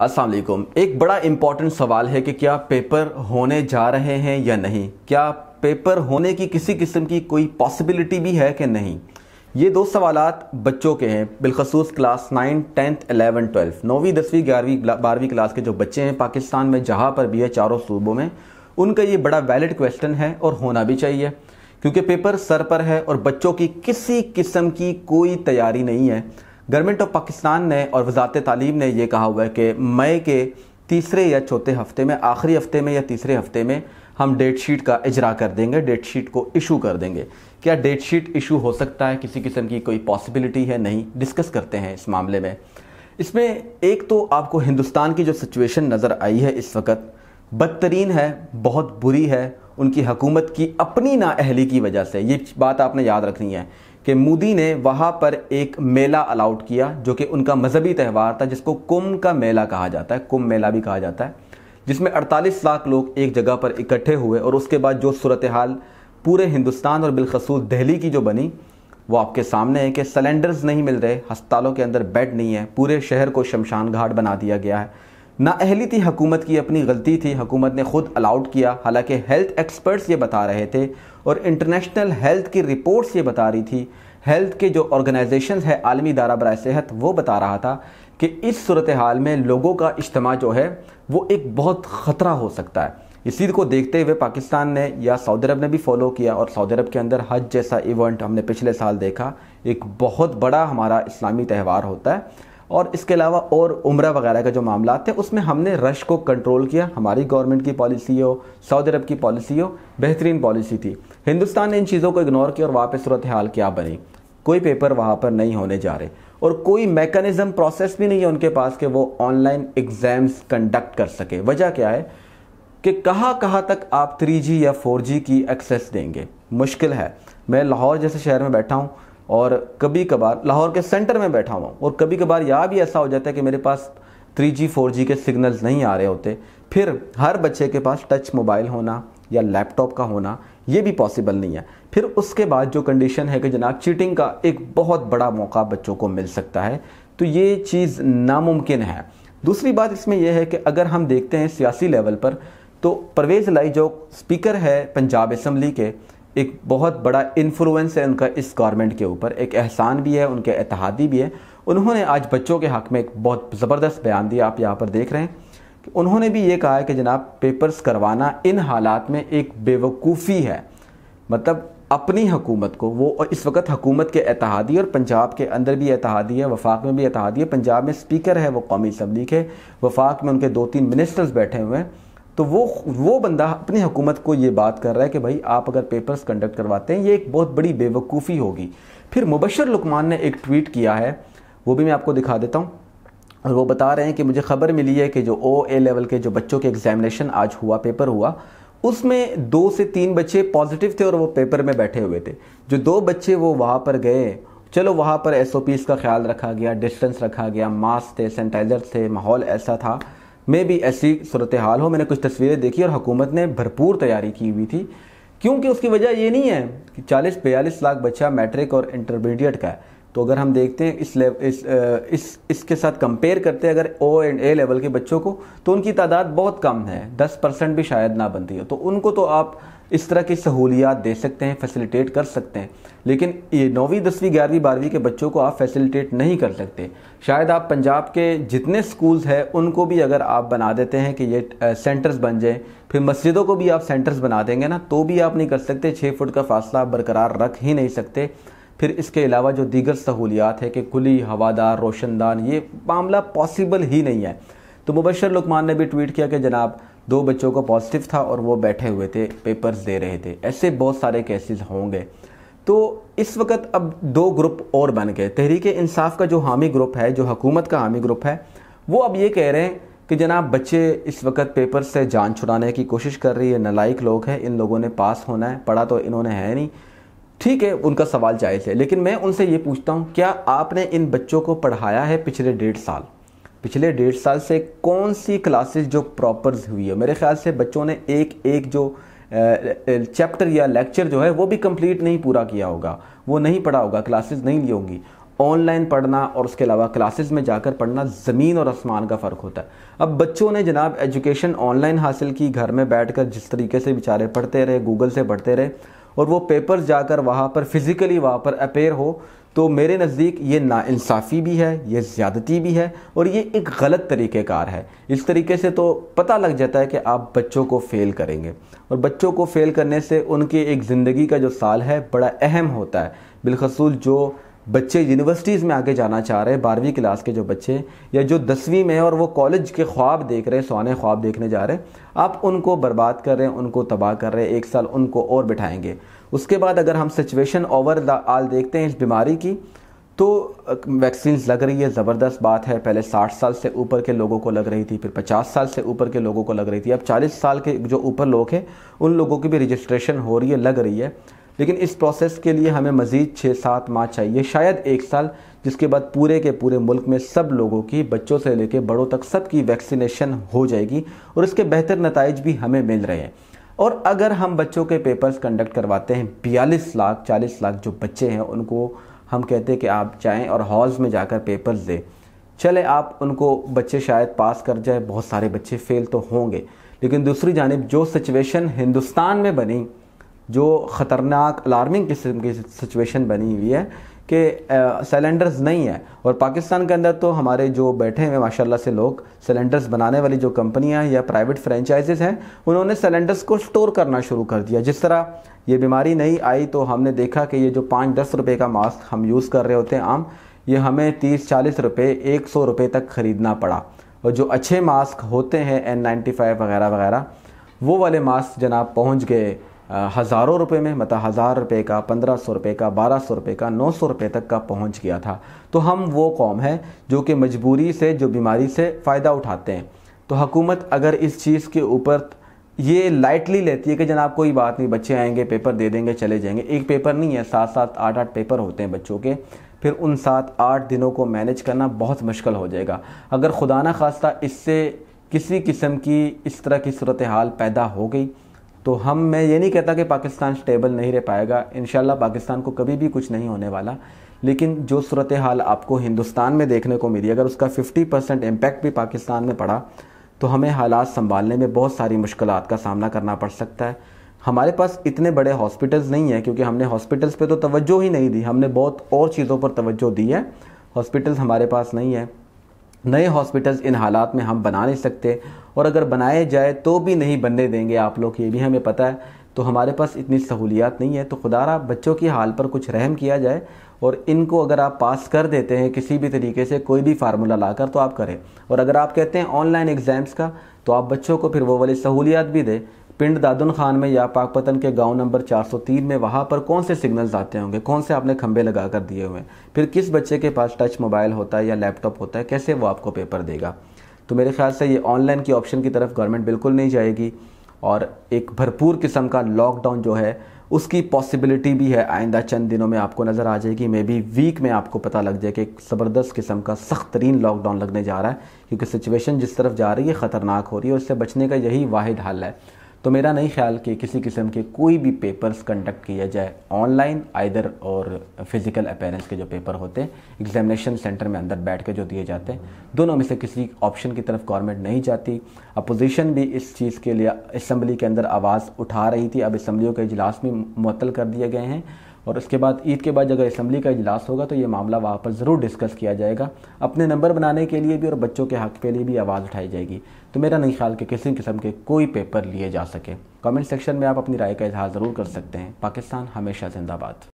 असलकुम एक बड़ा इम्पॉर्टेंट सवाल है कि क्या पेपर होने जा रहे हैं या नहीं क्या पेपर होने की किसी किस्म की कोई पॉसिबिलिटी भी है कि नहीं ये दो सवाल बच्चों के हैं बिलखसूस class nine tenth eleven twelfth नौवीं दसवीं ग्यारहवीं बारहवीं क्लास के जो बच्चे हैं पाकिस्तान में जहाँ पर भी है चारों सूबों में उनका ये बड़ा वैलिड क्वेश्चन है और होना भी चाहिए क्योंकि पेपर सर पर है और बच्चों की किसी किस्म की कोई तैयारी नहीं है गवर्नमेंट ऑफ पाकिस्तान ने और वजारत तालीम ने यह कहा हुआ है कि मई के तीसरे या चौथे हफ्ते में आखिरी हफ्ते में या तीसरे हफ्ते में हम डेट शीट का इजरा कर देंगे डेट शीट को इशू कर देंगे क्या डेट शीट इशू हो सकता है किसी किस्म की कोई पॉसिबिलिटी है नहीं डिस्कस करते हैं इस मामले में इसमें एक तो आपको हिंदुस्तान की जो सिचुएशन नज़र आई है इस वक्त बदतरीन है बहुत बुरी है उनकी हकूमत की अपनी नाअहली की वजह से ये बात आपने याद रखनी है कि मोदी ने वहाँ पर एक मेला अलाउड किया जो कि उनका मजहबी त्यौहार था जिसको कुंभ का मेला कहा जाता है कुंभ मेला भी कहा जाता है जिसमें 48 लाख लोग एक जगह पर इकट्ठे हुए और उसके बाद जो सूरत हाल पूरे हिंदुस्तान और बिलखसूस दहली की जो बनी वो आपके सामने है कि सिलेंडर्स नहीं मिल रहे हस्पतालों के अंदर बेड नहीं है पूरे शहर को शमशान घाट बना दिया गया है नाअहली थी हकूमत की अपनी गलती थी हकूमत ने ख़ुद अलाउड किया हालांकि हेल्थ एक्सपर्ट्स ये बता रहे थे और इंटरनेशनल हेल्थ की रिपोर्ट्स ये बता रही थी हेल्थ के जो ऑर्गेनाइजेशन है आलमी दारा बर सेहत वो बता रहा था कि इस सूरत हाल में लोगों का इज्तम जो है वो एक बहुत ख़तरा हो सकता है इसी को देखते हुए पाकिस्तान ने या सऊदी अरब ने भी फॉलो किया और सऊदी अरब के अंदर हज जैसा इवेंट हमने पिछले साल देखा एक बहुत बड़ा हमारा इस्लामी त्यौहार होता है और इसके अलावा और उम्र वगैरह का जो मामला थे उसमें हमने रश को कंट्रोल किया हमारी गवर्नमेंट की पॉलिसी हो सऊदी अरब की पॉलिसी हो बेहतरीन पॉलिसी थी हिंदुस्तान ने इन चीज़ों को इग्नोर किया और वहाँ पर सूरत हाल क्या बनी कोई पेपर वहाँ पर नहीं होने जा रहे और कोई मैकेनिज़्म प्रोसेस भी नहीं है उनके पास कि वो ऑनलाइन एग्ज़ाम्स कंडक्ट कर सके वजह क्या है कि कहाँ कहाँ तक आप 3G या 4G की एक्सेस देंगे मुश्किल है मैं लाहौर जैसे शहर में बैठा हूँ और कभी कभार लाहौर के सेंटर में बैठा हुआ और कभी कभार यह भी ऐसा हो जाता है कि मेरे पास थ्री जी फोर जी के सिग्नल्स नहीं आ रहे होते फिर हर बच्चे के पास टच मोबाइल होना या लैपटॉप का होना ये भी पॉसिबल नहीं है फिर उसके बाद जो कंडीशन है कि जनाब चीटिंग का एक बहुत बड़ा मौका बच्चों को मिल सकता है तो ये चीज़ नामुमकिन है दूसरी बात इसमें यह है कि अगर हम देखते हैं सियासी लेवल पर तो परवेज़ लाई जो स्पीकर है पंजाब असम्बली के एक बहुत बड़ा इन्फ्लुएंस है उनका इस गवर्नमेंट के ऊपर एक एहसान भी है उनके इतिहादी भी है उन्होंने आज बच्चों के हक़ में एक बहुत ज़बरदस्त बयान दिया आप यहाँ पर देख रहे हैं कि उन्होंने भी ये कहा है कि जनाब पेपर्स करवाना इन हालात में एक बेवकूफ़ी है मतलब अपनी हुकूमत को वो और इस वक्त हुकूमत के एतहादी और पंजाब के अंदर भी एतिहादी है वफाक में भी एतहादी है पंजाब में स्पीकर है वो कौमी असम्बली के वफाक में उनके दो तीन मिनिस्टर्स बैठे हुए हैं तो वो वो बंदा अपनी हुकूमत को ये बात कर रहा है कि भाई आप अगर पेपर्स कंडक्ट करवाते हैं ये एक बहुत बड़ी बेवकूफ़ी होगी फिर मुबशर लुकमान ने एक ट्वीट किया है वो भी मैं आपको दिखा देता हूँ और वो बता रहे हैं कि मुझे खबर मिली है कि जो ओ ए लेवल के जो बच्चों के एग्जामिनेशन आज हुआ पेपर हुआ उसमें दो से तीन बच्चे पॉजिटिव थे और वो पेपर में बैठे हुए थे जो दो बच्चे वो वहाँ पर गए चलो वहाँ पर एस का ख्याल रखा गया डिस्टेंस रखा गया मास्क थे सैनिटाइज़र थे माहौल ऐसा था में भी ऐसी सूरत हाल हो मैंने कुछ तस्वीरें देखी और हुकूमत ने भरपूर तैयारी की हुई थी क्योंकि उसकी वजह ये नहीं है कि चालीस बयालीस लाख बच्चा मैट्रिक और इंटरमीडिएट का है तो अगर हम देखते हैं इस लेव इस, इस इसके साथ कंपेयर करते हैं अगर ओ एंड ए लेवल के बच्चों को तो उनकी तादाद बहुत कम है दस परसेंट भी शायद ना बनती हो तो उनको तो आप इस तरह की सहूलियात दे सकते हैं फैसिलिटेट कर सकते हैं लेकिन ये नौवीं दसवीं ग्यारहवीं बारहवीं के बच्चों को आप फैसिलिटेट नहीं कर सकते शायद आप पंजाब के जितने स्कूल्स हैं उनको भी अगर आप बना देते हैं कि ये सेंटर्स बन जाएँ फिर मस्जिदों को भी आप सेंटर्स बना देंगे ना तो भी आप नहीं कर सकते छः फुट का फासला बरकरार रख ही नहीं सकते फिर इसके अलावा जो दीगर सहूलियात है कि खुली हवादार रोशनदान ये मामला पॉसिबल ही नहीं है तो मुबशर लुकमान ने भी ट्वीट किया कि जनाब दो बच्चों का पॉजिटिव था और वो बैठे हुए थे पेपर्स दे रहे थे ऐसे बहुत सारे केसेस होंगे तो इस वक्त अब दो ग्रुप और बन गए तहरीक इंसाफ का जो हामी ग्रुप है जो हकूमत का हामी ग्रुप है वो अब ये कह रहे हैं कि जनाब बच्चे इस वक्त पेपर से जान छुड़ाने की कोशिश कर रही है नलायक लोग हैं इन लोगों ने पास होना है पढ़ा तो इन्होंने है नहीं ठीक है उनका सवाल जायज़ है लेकिन मैं उनसे ये पूछता हूँ क्या आपने इन बच्चों को पढ़ाया है पिछले डेढ़ साल पिछले डेढ़ साल से कौन सी क्लासेस जो प्रॉपर हुई है मेरे ख्याल से बच्चों ने एक एक जो चैप्टर या लेक्चर जो है वो भी कंप्लीट नहीं पूरा किया होगा वो नहीं पढ़ा होगा क्लासेस नहीं ली होंगी ऑनलाइन पढ़ना और उसके अलावा क्लासेस में जाकर पढ़ना ज़मीन और आसमान का फ़र्क होता है अब बच्चों ने जनाब एजुकेशन ऑनलाइन हासिल की घर में बैठ कर जिस तरीके से बेचारे पढ़ते रहे गूगल से पढ़ते रहे और वो पेपर जाकर वहाँ पर फिज़िकली वहाँ पर अपेयर हो तो मेरे नज़दीक ये नाानसाफ़ी भी है ये ज़्यादती भी है और ये एक गलत तरीक़ेकार है इस तरीके से तो पता लग जाता है कि आप बच्चों को फ़ेल करेंगे और बच्चों को फ़ेल करने से उनकी एक ज़िंदगी का जो साल है बड़ा अहम होता है बिलखसूल जो बच्चे यूनिवर्सिटीज़ में आगे जाना चाह रहे हैं बारहवीं क्लास के जो बच्चे या जो दसवीं में और वो कॉलेज के ख्वाब देख रहे हैं सोने ख्वाब देखने जा रहे हैं आप उनको बर्बाद कर रहे हैं उनको तबाह कर रहे हैं एक साल उनको और बिठाएंगे उसके बाद अगर हम सिचुएशन ओवर आल देखते हैं इस बीमारी की तो वैक्सीन लग रही है ज़बरदस्त बात है पहले 60 साल से ऊपर के लोगों को लग रही थी फिर 50 साल से ऊपर के लोगों को लग रही थी अब 40 साल के जो ऊपर लोग हैं उन लोगों की भी रजिस्ट्रेशन हो रही है लग रही है लेकिन इस प्रोसेस के लिए हमें मज़ीद छः सात माह चाहिए शायद एक साल जिसके बाद पूरे के पूरे मुल्क में सब लोगों की बच्चों से लेकर बड़ों तक सब की वैक्सीनेशन हो जाएगी और इसके बेहतर नतज भी हमें मिल रहे हैं और अगर हम बच्चों के पेपर्स कंडक्ट करवाते हैं बयालीस लाख चालीस लाख जो बच्चे हैं उनको हम कहते हैं कि आप जाएँ और हॉल्स में जाकर पेपर्स दें चले आप उनको बच्चे शायद पास कर जाए बहुत सारे बच्चे फेल तो होंगे लेकिन दूसरी जानब जो सिचुएशन हिंदुस्तान में बनी जो ख़तरनाक अलार्मिंग किस्म की सिचुएशन बनी हुई है कि सिलेंडर्स नहीं है और पाकिस्तान के अंदर तो हमारे जो बैठे हुए माशाल्लाह से लोग सिलेंडर्स बनाने वाली जो कंपनियां या प्राइवेट फ्रेंचाइजेज हैं उन्होंने सिलेंडर्स को स्टोर करना शुरू कर दिया जिस तरह ये बीमारी नहीं आई तो हमने देखा कि ये जो पाँच दस रुपये का मास्क हम यूज़ कर रहे होते हैं आम ये हमें तीस चालीस रुपये एक सौ रुपये तक ख़रीदना पड़ा और जो अच्छे मास्क होते हैं एन नाइन्टी फाइव वगैरह वगैरह वो वाले मास्क जनाब पहुँच गए हज़ारों रुपए में मतलब हज़ार रुपए का पंद्रह सौ रुपये का बारह सौ रुपये का नौ सौ रुपये तक का पहुंच गया था तो हम वो कौम है जो कि मजबूरी से जो बीमारी से फ़ायदा उठाते हैं तो हुकूमत अगर इस चीज़ के ऊपर ये लाइटली लेती है कि जनाब कोई बात नहीं बच्चे आएंगे पेपर दे देंगे चले जाएंगे एक पेपर नहीं है सात सात आठ आठ पेपर होते हैं बच्चों के फिर उन सात आठ दिनों को मैनेज करना बहुत मुश्किल हो जाएगा अगर खुदा न खास्ता इससे किसी किस्म की इस तरह की सूरत हाल पैदा हो गई तो हम मैं ये नहीं कहता कि पाकिस्तान स्टेबल नहीं रह पाएगा इन पाकिस्तान को कभी भी कुछ नहीं होने वाला लेकिन जो सूरत हाल आपको हिंदुस्तान में देखने को मिली अगर उसका 50 परसेंट इम्पैक्ट भी पाकिस्तान में पड़ा तो हमें हालात संभालने में बहुत सारी मुश्किल का सामना करना पड़ सकता है हमारे पास इतने बड़े हॉस्पिटल्स नहीं हैं क्योंकि हमने हॉस्पिटल्स पर तो तवज्जो ही नहीं दी हमने बहुत और चीज़ों पर तोज्जो दी है हॉस्पिटल्स हमारे पास नहीं है नए हॉस्पिटल्स इन हालात में हम बना नहीं सकते और अगर बनाए जाए तो भी नहीं बनने देंगे आप लोग ये भी हमें पता है तो हमारे पास इतनी सहूलियात नहीं है तो खुदा बच्चों की हाल पर कुछ रहम किया जाए और इनको अगर आप पास कर देते हैं किसी भी तरीके से कोई भी फार्मूला लाकर तो आप करें और अगर आप कहते हैं ऑनलाइन एग्ज़ाम्स का तो आप बच्चों को फिर वो वाली सहूलियात भी दें पिंड दादुन खान में या पाकपतन के गांव नंबर 403 में वहां पर कौन से सिग्नल्स आते होंगे कौन से आपने खंबे लगा कर दिए हुए हैं फिर किस बच्चे के पास टच मोबाइल होता है या लैपटॉप होता है कैसे वो आपको पेपर देगा तो मेरे ख्याल से ये ऑनलाइन की ऑप्शन की तरफ गवर्नमेंट बिल्कुल नहीं जाएगी और एक भरपूर किस्म का लॉकडाउन जो है उसकी पॉसिबिलिटी भी है आइंदा चंद दिनों में आपको नज़र आ जाएगी मे बी वीक में आपको पता लग जाए कि एक ज़बरदस्त किस्म का सख्त तरीन लॉकडाउन लगने जा रहा है क्योंकि सिचुएशन जिस तरफ जा रही है ख़तरनाक हो रही है और इससे बचने का यही वाहिद हल है तो मेरा नहीं ख्याल कि किसी किस्म के कोई भी पेपर्स कंडक्ट किया जाए ऑनलाइन आइदर और फिज़िकल अपेरेंस के जो पेपर होते हैं एग्जामिनेशन सेंटर में अंदर बैठ के जो दिए जाते हैं दोनों में से किसी ऑप्शन की तरफ गवर्नमेंट नहीं जाती अपोजिशन भी इस चीज़ के लिए इसम्बली के अंदर आवाज़ उठा रही थी अब इसम्बलियों के इजलास भी मअतल कर दिए गए हैं और उसके बाद ईद के बाद अगर इसम्बली का इजलास होगा तो ये मामला वहाँ पर ज़रूर डिस्कस किया जाएगा अपने नंबर बनाने के लिए भी और बच्चों के हक़ के लिए भी आवाज़ उठाई जाएगी तो मेरा नहीं ख्याल कि किसी किस्म के कोई पेपर लिए जा सके कमेंट सेक्शन में आप अपनी राय का इजहार ज़रूर कर सकते हैं पाकिस्तान हमेशा जिंदाबाद